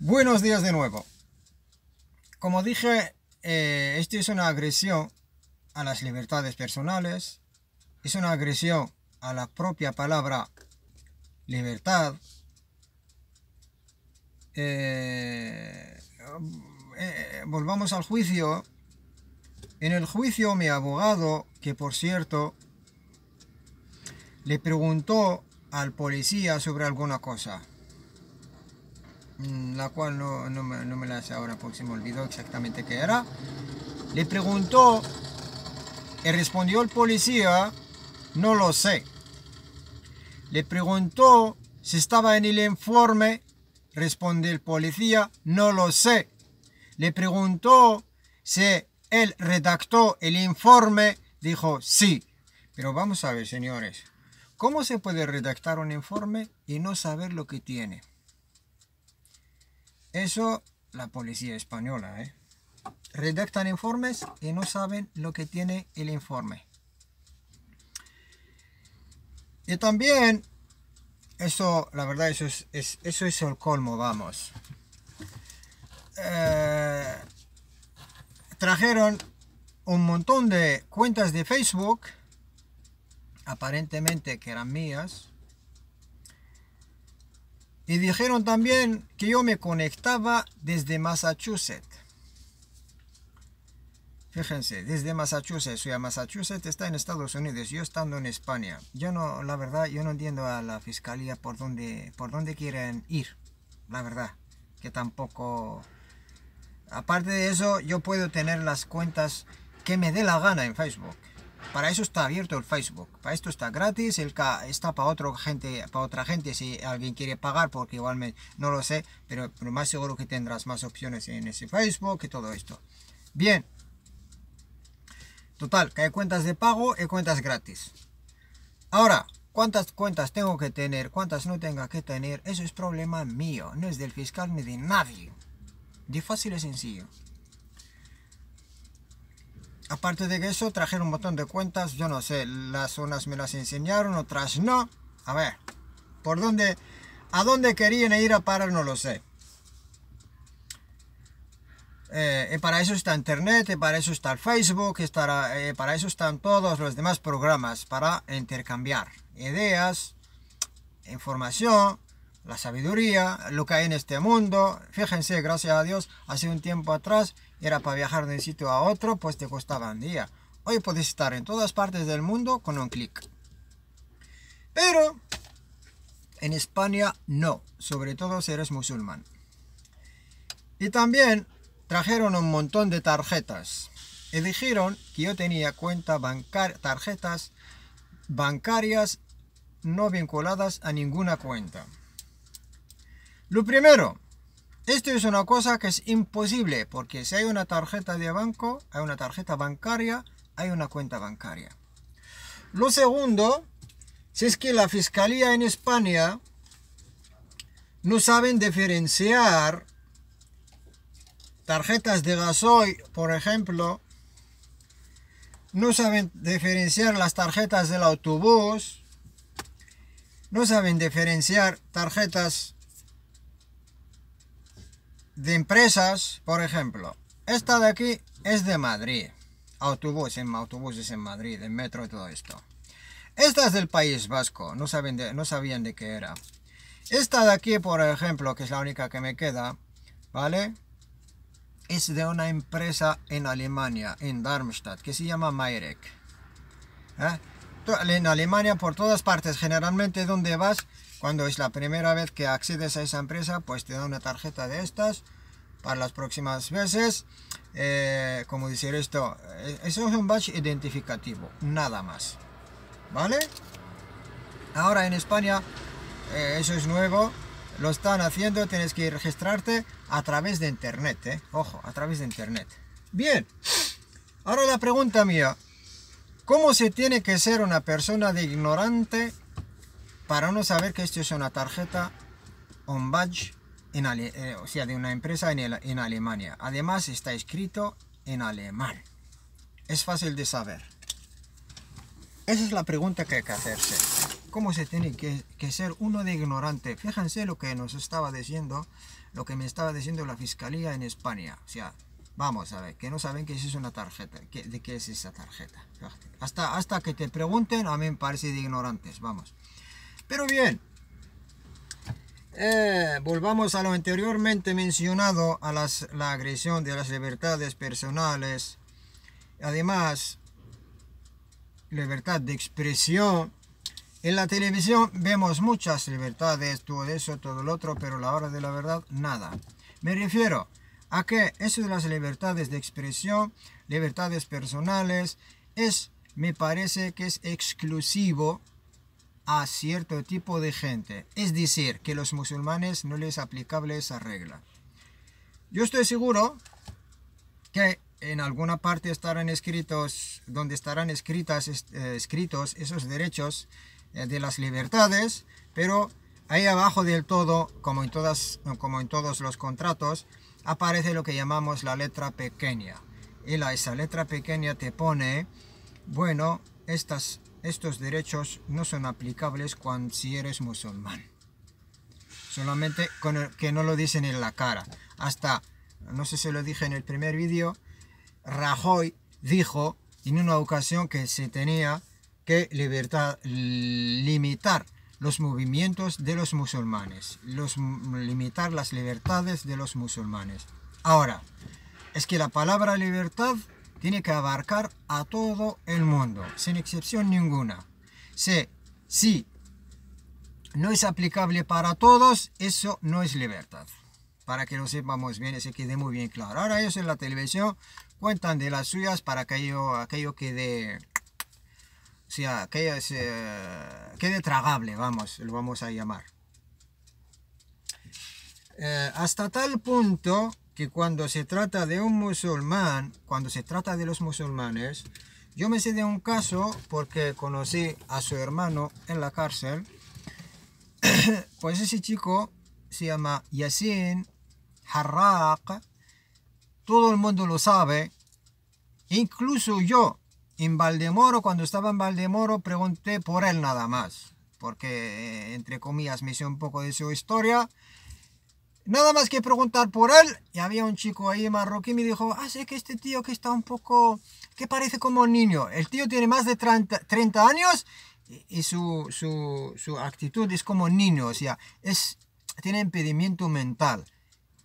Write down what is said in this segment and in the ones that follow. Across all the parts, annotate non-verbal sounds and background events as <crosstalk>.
Buenos días de nuevo. Como dije, eh, esto es una agresión a las libertades personales, es una agresión a la propia palabra libertad. Eh, eh, volvamos al juicio. En el juicio mi abogado, que por cierto, le preguntó al policía sobre alguna cosa. Mm, la cual no, me, me la sé ahora porque se me olvidó exactamente qué era, le preguntó y respondió el policía, no lo sé. Le preguntó si estaba en el informe, respondió el policía, no lo sé. Le preguntó si él redactó el informe, dijo sí. Pero vamos a ver, señores, ¿cómo se puede redactar un informe y no saber lo que tiene? Eso la policía española, ¿eh? Redactan informes y no saben lo que tiene el informe. Y también, eso, la verdad, eso es, eso es el colmo, vamos. Eh, trajeron un montón de cuentas de Facebook, aparentemente que eran mías, y dijeron también que yo me conectaba desde Massachusetts. Fíjense, desde Massachusetts, o a Massachusetts está en Estados Unidos, yo estando en España. Yo no, la verdad, yo no entiendo a la fiscalía por dónde, por dónde quieren ir, la verdad, que tampoco... Aparte de eso, yo puedo tener las cuentas que me dé la gana en Facebook. Para eso está abierto el Facebook. Para esto está gratis. El está para otra gente, para otra gente si alguien quiere pagar, porque igualmente no lo sé, pero, lo más seguro que tendrás más opciones en ese Facebook y todo esto. Bien. Total, que hay cuentas de pago y cuentas gratis. Ahora, cuántas cuentas tengo que tener, cuántas no tengo que tener, eso es problema mío, no es del fiscal ni de nadie. De fácil y sencillo. Aparte de eso, trajeron un montón de cuentas, yo no sé, las unas me las enseñaron, otras no. A ver, ¿por dónde, a dónde querían ir a parar? No lo sé. Eh, para eso está Internet, para eso está Facebook, estará, eh, para eso están todos los demás programas, para intercambiar ideas, información, la sabiduría, lo que hay en este mundo. Fíjense, gracias a Dios, hace un tiempo atrás era para viajar de un sitio a otro, pues te costaba un día. Hoy puedes estar en todas partes del mundo con un clic. Pero en España no, sobre todo si eres musulmán. Y también trajeron un montón de tarjetas y dijeron que yo tenía cuenta bancar tarjetas bancarias no vinculadas a ninguna cuenta. Lo primero, esto es una cosa que es imposible, porque si hay una tarjeta de banco, hay una tarjeta bancaria, hay una cuenta bancaria. Lo segundo, si es que la fiscalía en España no saben diferenciar tarjetas de gasoil, por ejemplo, no saben diferenciar las tarjetas del autobús, no saben diferenciar tarjetas de empresas, por ejemplo, esta de aquí es de Madrid. Autobús, en autobuses en Madrid, en metro y todo esto. Esta es del País Vasco, no, saben de, no sabían de qué era. Esta de aquí, por ejemplo, que es la única que me queda, ¿vale? Es de una empresa en Alemania, en Darmstadt, que se llama Mayrek. ¿eh? En Alemania, por todas partes, generalmente donde vas, cuando es la primera vez que accedes a esa empresa, pues te da una tarjeta de estas para las próximas veces. Eh, como decir esto, eh, eso es un badge identificativo, nada más. ¿Vale? Ahora en España, eh, eso es nuevo, lo están haciendo, tienes que registrarte a través de internet, ojo, a través de internet. Bien, ahora la pregunta mía, ¿cómo se tiene que ser una persona de ignorante para no saber que esto es una tarjeta, un badge, en eh, o sea, de una empresa en, Alemania. Además está escrito en alemán. Es fácil de saber. Esa es la pregunta que hay que hacerse. ¿Cómo se tiene que, que ser uno de ignorante? Fíjense lo que nos estaba diciendo, lo que me estaba diciendo la fiscalía en España. O sea, Vamos a ver, que no saben que es una tarjeta, de qué es esa tarjeta. Hasta, hasta que te pregunten, a mí me parece de ignorantes, vamos. Pero bien, eh, volvamos a lo anteriormente mencionado, a las, la agresión de las libertades personales. Además, libertad de expresión. En la televisión vemos muchas libertades, todo eso, todo lo otro, pero a la hora de la verdad, nada. Me refiero a que eso de las libertades de expresión, libertades personales, es, me parece que es exclusivo a cierto tipo de gente, es decir, que los musulmanes no les aplicable esa regla. Yo estoy seguro que en alguna parte estarán escritos, donde estarán escritas, eh, escritos esos derechos eh, de las libertades, pero ahí abajo del todo, como en, todas, como en todos los contratos, aparece lo que llamamos la letra pequeña. Y la, esa letra pequeña te pone, bueno, estas estos derechos no son aplicables cuando, si eres musulmán. Solamente con el, que no lo dicen en la cara. Hasta, no sé si lo dije en el primer vídeo, Rajoy dijo en una ocasión que se tenía que libertad, limitar los movimientos de los musulmanes, los, limitar las libertades de los musulmanes. Ahora, es que la palabra libertad tiene que abarcar a todo el mundo, sin excepción ninguna. Si, si no es aplicable para todos, eso no es libertad. Para que lo sepamos bien, se quede muy bien claro. Ahora ellos en la televisión cuentan de las suyas para que aquello, aquello quede... O sea, que eh, quede tragable, vamos, lo vamos a llamar. Eh, hasta tal punto que cuando se trata de un musulmán, cuando se trata de los musulmanes, yo me sé de un caso porque conocí a su hermano en la cárcel, <coughs> pues ese chico se llama Yasin Harraq, todo el mundo lo sabe, incluso yo en Valdemoro, cuando estaba en Valdemoro, pregunté por él nada más, porque eh, entre comillas me hice un poco de su historia Nada más que preguntar por él. Y había un chico ahí marroquí me dijo, ah, sé que este tío que está un poco, que parece como un niño. El tío tiene más de 30, años y, su, actitud es como niño, o sea, es, tiene impedimento mental.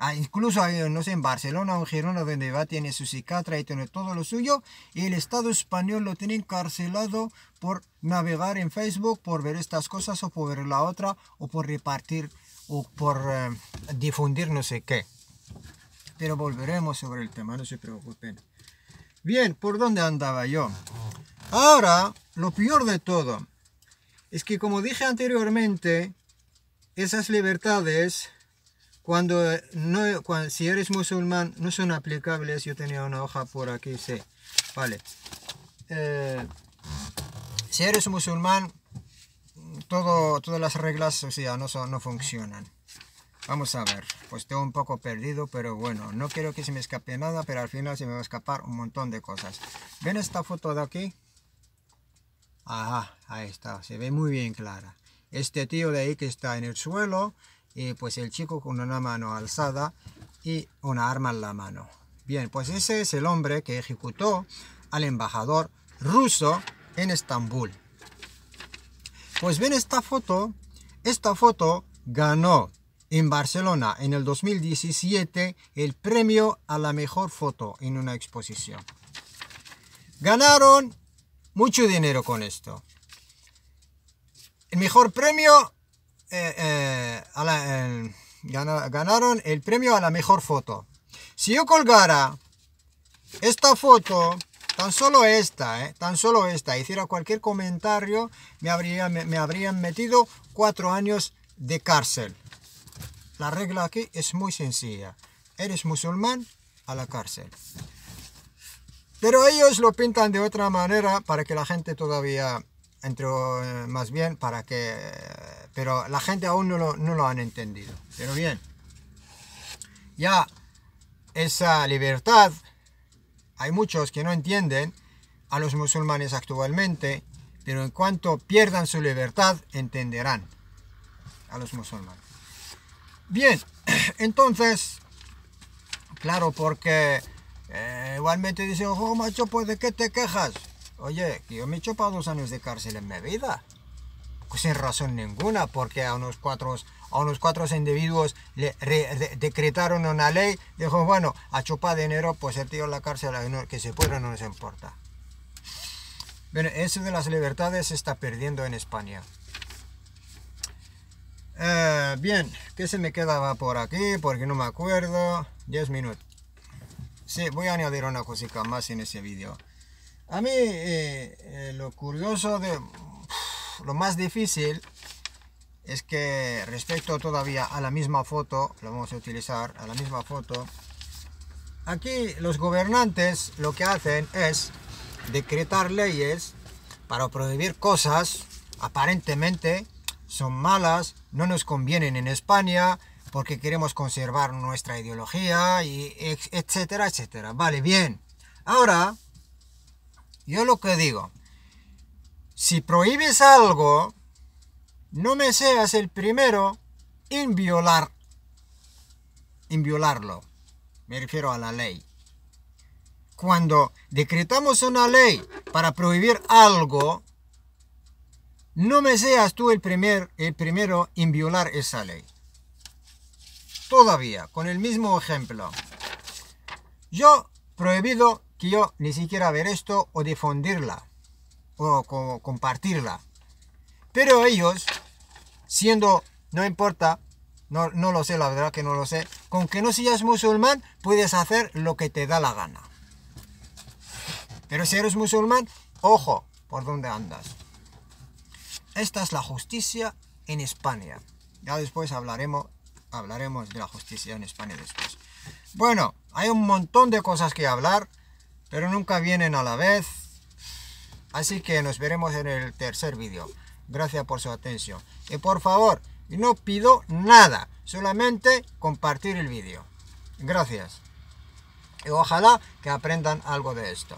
Ah, incluso, no sé, en Barcelona o en Girona, donde va, tiene su psiquiatra y tiene todo lo suyo. Y el Estado español lo tiene encarcelado por navegar en Facebook, por ver estas cosas o por ver la otra, o por repartir o por eh, difundir no sé qué. Pero volveremos sobre el tema, no se preocupen. Bien, ¿por dónde andaba yo? Ahora, lo peor de todo es que como dije anteriormente, esas libertades, cuando, eh, no, cuando, si eres musulmán, no son aplicables. Yo tenía una hoja por aquí, Vale. Eh, si eres musulmán, todo, todas las reglas, o sea, no, no funcionan. Vamos a ver, pues tengo un poco perdido, pero bueno, no quiero que se me escape nada, pero al final se me va a escapar un montón de cosas. ¿Ven esta foto de aquí? Ajá, ahí está, se ve muy bien clara. Este tío de ahí que está en el suelo, y pues el chico con una mano alzada y una arma en la mano. Bien, pues ese es el hombre que ejecutó al embajador ruso en Estambul. Pues bien, esta foto, esta foto ganó en Barcelona en el 2017 el premio a la mejor foto en una exposición. Ganaron mucho dinero con esto. El mejor premio eh, eh, ganaron el premio a la mejor foto. Si yo colgara esta foto Tan solo esta, eh, tan solo esta, hiciera cualquier comentario, me, me, habrían metido cuatro años de cárcel. La regla aquí es muy sencilla. Eres musulmán, a la cárcel. Pero ellos lo pintan de otra manera para que la gente todavía, entre, eh, más bien para que, pero la gente aún no lo, no lo han entendido. Pero bien, ya esa libertad hay muchos que no entienden a los musulmanes actualmente, pero en cuanto pierdan su libertad, entenderán a los musulmanes. Bien, <clears throat> entonces, claro, porque eh, igualmente dicen, ojo macho, pues de qué te quejas. Oye, que yo me he chupado dos años de cárcel en mi vida. Pues, sin razón ninguna, porque a unos cuatro, a unos cuatro individuos le decretaron una ley, dijo, bueno, a chupar dinero, pues el tío la cárcel, que se pueda, no nos importa. Bueno, eso de las libertades se está perdiendo en España. Eh, bien, ¿qué se me quedaba por aquí? Porque no me acuerdo. 10 minutos. Sí, voy a añadir una cosita más en ese vídeo. A mí eh, eh, lo curioso de lo más difícil es que respecto todavía a la misma foto, lo vamos a utilizar a la misma foto, aquí los gobernantes lo que hacen es decretar leyes para prohibir cosas aparentemente son malas, no nos convienen en España porque queremos conservar nuestra ideología y etcétera, etcétera. Vale, bien. Ahora, yo lo que digo, si prohíbes algo, no me seas el primero en violar, en violarlo. Me refiero a la ley. Cuando decretamos una ley para prohibir algo, no me seas tú el, primer, el primero en violar esa ley. Todavía, con el mismo ejemplo. Yo prohibido que yo ni siquiera ver esto o difundirla o, compartirla. Pero ellos, siendo, no importa, no, lo sé, la verdad que no lo sé, con que no seas musulmán puedes hacer lo que te da la gana. Pero si eres musulmán, ojo por dónde andas. Esta es la justicia en España. Ya después hablaremos, hablaremos de la justicia en España después. Bueno, hay un montón de cosas que hablar, pero nunca vienen a la vez. Así que nos veremos en el tercer vídeo. Gracias por su atención. Y por favor, no pido nada, solamente compartir el vídeo. Gracias. Y ojalá que aprendan algo de esto.